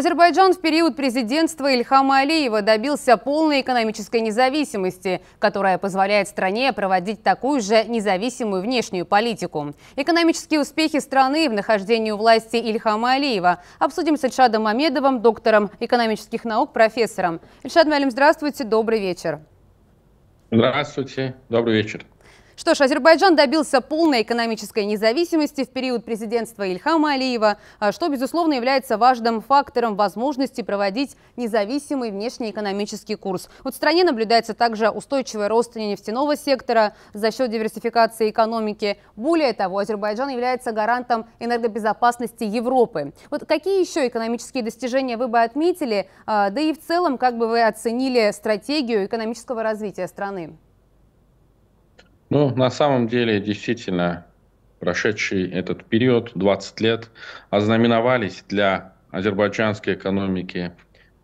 Азербайджан в период президентства Ильхама Алиева добился полной экономической независимости, которая позволяет стране проводить такую же независимую внешнюю политику. Экономические успехи страны в нахождении у власти Ильхама Алиева обсудим с Эльшадом Мамедовым, доктором экономических наук, профессором. Эльшад Малим, здравствуйте, добрый вечер. Здравствуйте, добрый вечер. Что ж, Азербайджан добился полной экономической независимости в период президентства Ильхама Алиева, а, что, безусловно, является важным фактором возможности проводить независимый внешнеэкономический курс. Вот в стране наблюдается также устойчивый рост нефтяного сектора за счет диверсификации экономики. Более того, Азербайджан является гарантом энергобезопасности Европы. Вот какие еще экономические достижения вы бы отметили, а, да и в целом, как бы вы оценили стратегию экономического развития страны? Ну, на самом деле, действительно, прошедший этот период, 20 лет, ознаменовались для азербайджанской экономики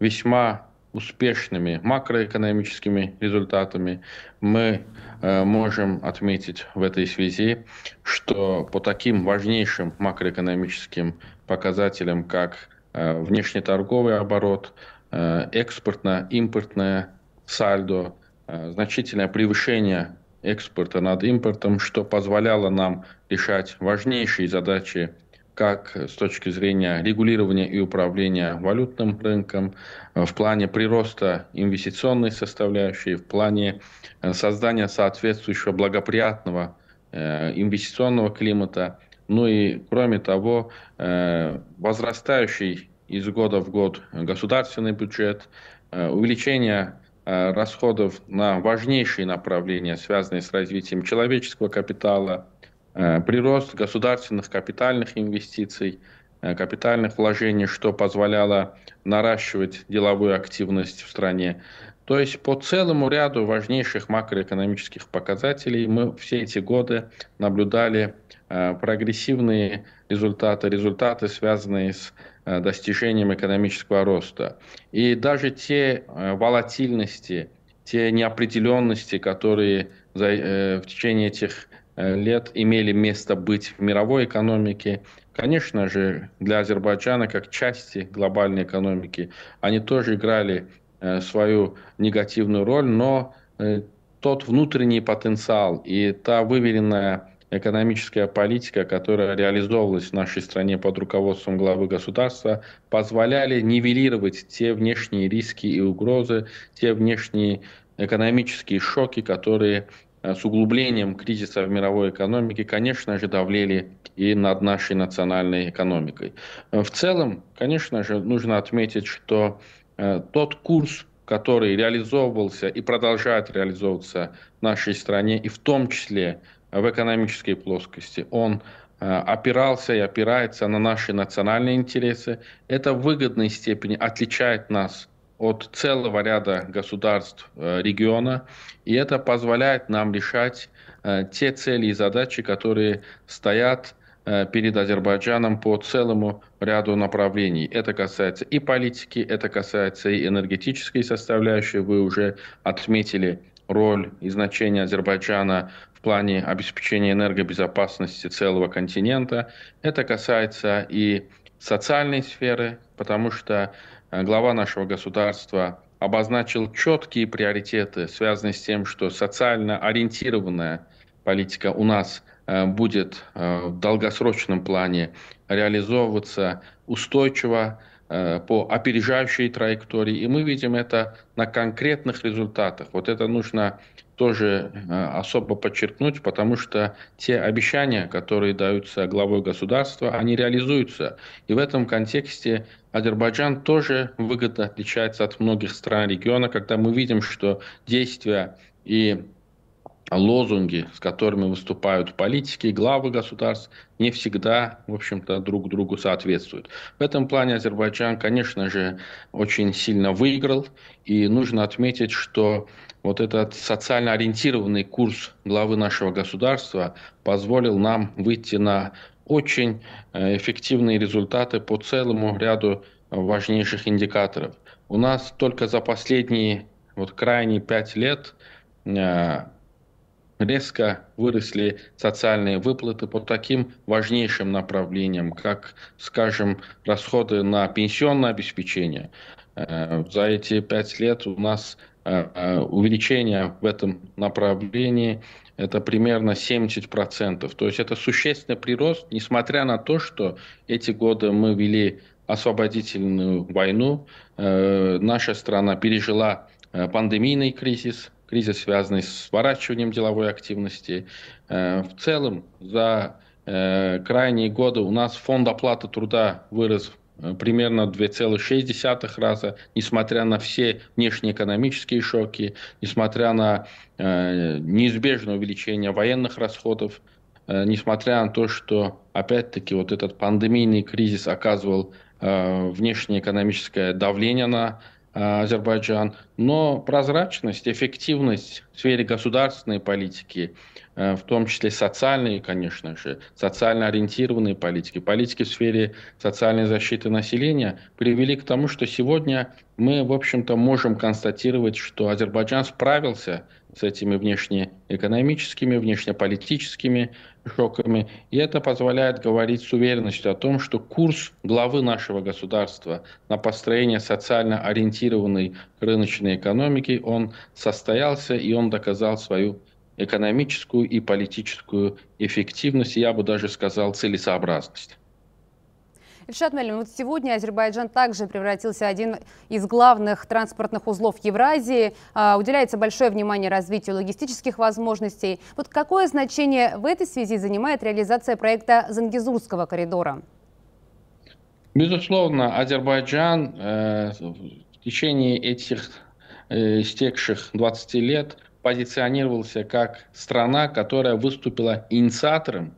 весьма успешными макроэкономическими результатами. Мы э, можем отметить в этой связи, что по таким важнейшим макроэкономическим показателям, как э, внешнеторговый оборот, э, экспортно-импортное сальдо, э, значительное превышение экспорта над импортом, что позволяло нам решать важнейшие задачи как с точки зрения регулирования и управления валютным рынком, э, в плане прироста инвестиционной составляющей, в плане э, создания соответствующего благоприятного э, инвестиционного климата, ну и, кроме того, возрастающий из года в год государственный бюджет, увеличение Э, расходов на важнейшие направления, связанные с развитием человеческого капитала, э, прирост государственных капитальных инвестиций, э, капитальных вложений, что позволяло наращивать деловую активность в стране. То есть по целому ряду важнейших макроэкономических показателей мы все эти годы наблюдали прогрессивные результаты, результаты, связанные с Э, достижением экономического роста. И даже те э, волатильности, те неопределенности, которые э, в течение этих лет имели место быть в мировой экономике, конечно же, для Азербайджана, как части глобальной экономики, они тоже играли свою негативную роль, но тот внутренний потенциал и та выверенная экономическая политика, которая реализовывалась в нашей стране под руководством главы государства, позволяли нивелировать те внешние риски и угрозы, те внешние экономические шоки, которые э, с углублением кризиса в мировой экономике, конечно же, давлели и над нашей национальной экономикой. Э, в целом, конечно же, нужно отметить, что э, тот курс, который реализовывался и продолжает реализовываться в нашей стране, и в том числе в экономической плоскости. Он э, опирался и опирается на наши национальные интересы. Это в выгодной степени отличает нас от целого ряда государств э, региона, и это позволяет нам решать э, те цели и задачи, которые стоят перед Азербайджаном по целому ряду направлений. Это касается и политики, это касается и энергетической составляющей. Вы уже отметили роль и значение Азербайджана в плане обеспечения энергобезопасности целого континента. Это касается и социальной сферы, потому что э, глава нашего государства обозначил четкие приоритеты, связанные с тем, что социально ориентированная политика у нас э, будет э, в долгосрочном плане реализовываться устойчиво, Э, по опережающей траектории. И мы видим это на конкретных результатах. Вот это нужно тоже э, особо подчеркнуть, потому что те обещания, которые даются главой государства, они реализуются. И в этом контексте Азербайджан тоже выгодно отличается от многих стран региона, когда мы видим, что действия и лозунги, с которыми выступают политики и главы государств, не всегда, в общем-то, друг другу соответствуют. В этом плане Азербайджан, конечно же, очень сильно выиграл, и нужно отметить, что вот этот социально ориентированный курс главы нашего государства позволил нам выйти на очень э, эффективные результаты по целому ряду важнейших индикаторов. У нас только за последние вот крайние пять лет э, резко выросли социальные выплаты по таким важнейшим направлениям, как, скажем, расходы на пенсионное обеспечение. Э, за эти пять лет у нас э, э, увеличение в этом направлении это примерно 70%. То есть это существенный прирост, несмотря на то, что эти годы мы вели освободительную войну, наша страна пережила пандемийный кризис – кризис, связанный с сворачиванием деловой активности. Э, в целом за э, крайние годы у нас фонд оплаты труда вырос э, примерно 2,6 раза, несмотря на все внешнеэкономические шоки, несмотря на неизбежное увеличение военных расходов, несмотря на то, что, опять-таки, вот этот пандемийный кризис оказывал э, внешнеэкономическое давление на Азербайджан, но прозрачность, эффективность в сфере государственной политики, э, в том числе социальной, конечно же, социально ориентированной политики, политики в сфере социальной защиты населения, привели к тому, что сегодня мы, в общем-то, можем констатировать, что Азербайджан справился с этими внешнеэкономическими, внешнеполитическими шоками. И это позволяет говорить с уверенностью о том, что курс главы нашего государства на построение социально ориентированной рыночной рыночной экономики, он состоялся и он доказал свою экономическую и политическую эффективность, я бы даже сказал целесообразность. Ильшат Мелин, вот сегодня Азербайджан также превратился в один из главных транспортных узлов Евразии. А, уделяется большое внимание развитию логистических возможностей. Вот какое значение в этой связи занимает реализация проекта Зангизурского коридора? Безусловно, Азербайджан э, в течение этих Э, истекших 20 лет позиционировался как страна, которая выступила инициатором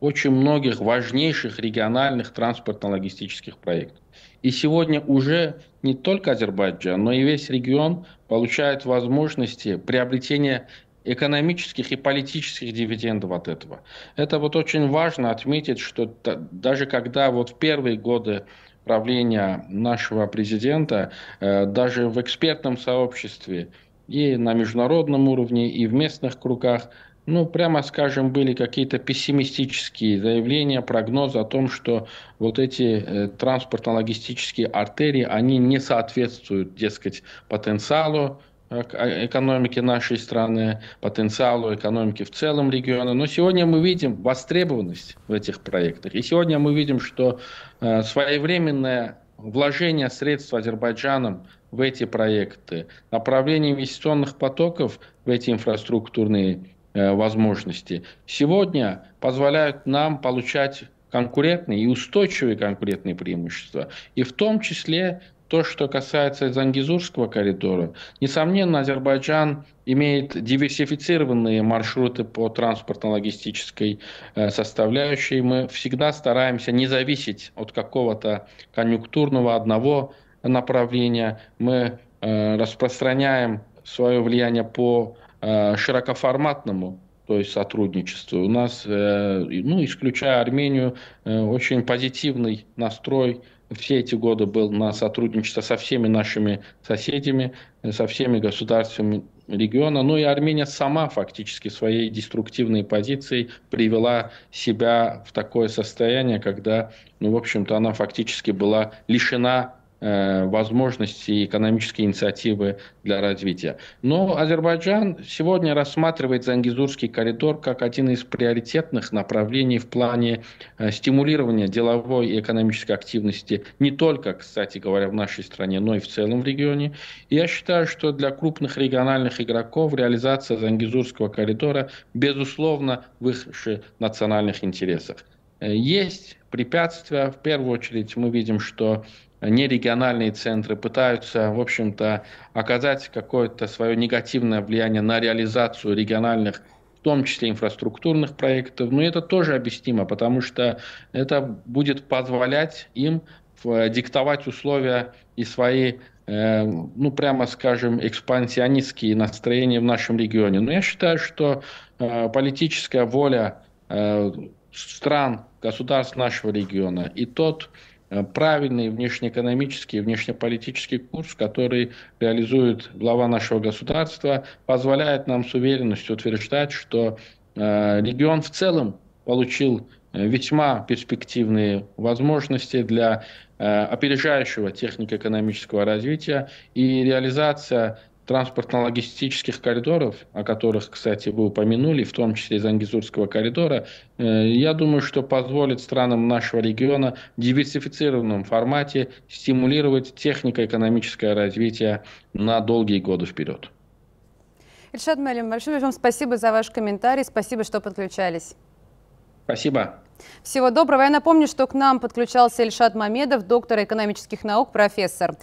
очень многих важнейших региональных транспортно-логистических проектов. И сегодня уже не только Азербайджан, но и весь регион получает возможности приобретения экономических и политических дивидендов от этого. Это вот очень важно отметить, что даже когда вот в первые годы правления нашего президента э, даже в экспертном сообществе и на международном уровне, и в местных кругах, ну, прямо скажем, были какие-то пессимистические заявления, прогнозы о том, что вот эти э, транспортно-логистические артерии, они не соответствуют, дескать, потенциалу Э, э, экономики нашей страны, потенциалу экономики в целом региона. Но сегодня мы видим востребованность в этих проектах. И сегодня мы видим, что э, своевременное вложение средств Азербайджаном в эти проекты, направление инвестиционных потоков в эти инфраструктурные возможности сегодня позволяют нам получать конкурентные и устойчивые конкурентные преимущества. И в том числе то, что касается Зангизурского коридора, несомненно, Азербайджан имеет диверсифицированные маршруты по транспортно-логистической э, составляющей. Мы всегда стараемся не зависеть от какого-то конъюнктурного одного направления. Мы э, распространяем свое влияние по э, широкоформатному то есть сотрудничеству. У нас, ну, исключая Армению, очень позитивный настрой все эти годы был на сотрудничество со всеми нашими соседями, со всеми государствами региона. Ну и Армения сама фактически своей деструктивной позицией привела себя в такое состояние, когда, ну, в общем-то, она фактически была лишена Э, возможности экономические инициативы для развития. Но Азербайджан сегодня рассматривает Зангизурский коридор как один из приоритетных направлений в плане э, стимулирования деловой и экономической активности не только, кстати говоря, в нашей стране, но и в целом в регионе. И я считаю, что для крупных региональных игроков реализация Зангизурского коридора, безусловно, выше национальных интересов. Э, есть препятствия. В первую очередь мы видим, что нерегиональные центры пытаются, в общем-то, оказать какое-то свое негативное влияние на реализацию региональных в том числе инфраструктурных проектов, но это тоже объяснимо, потому что это будет позволять им э, диктовать условия и свои э, ну, прямо скажем, экспансионистские настроения в нашем регионе. Но я считаю, что э, политическая воля стран, государств нашего региона и тот Э, правильный внешнеэкономический, внешнеполитический курс, который реализует глава нашего государства, позволяет нам с уверенностью утверждать, что э, регион в целом получил э, весьма перспективные возможности для опережающего технико-экономического развития и реализация транспортно-логистических коридоров, о которых, кстати, вы упомянули, в том числе из Ангизурского коридора, э, я думаю, что позволит странам нашего региона в диверсифицированном формате стимулировать технико-экономическое развитие на долгие годы вперед. Ильшат Мелим, большое вам спасибо за ваш комментарий, спасибо, что подключались. Спасибо. Всего доброго. Я напомню, что к нам подключался Ильшат Мамедов, доктор экономических наук, профессор.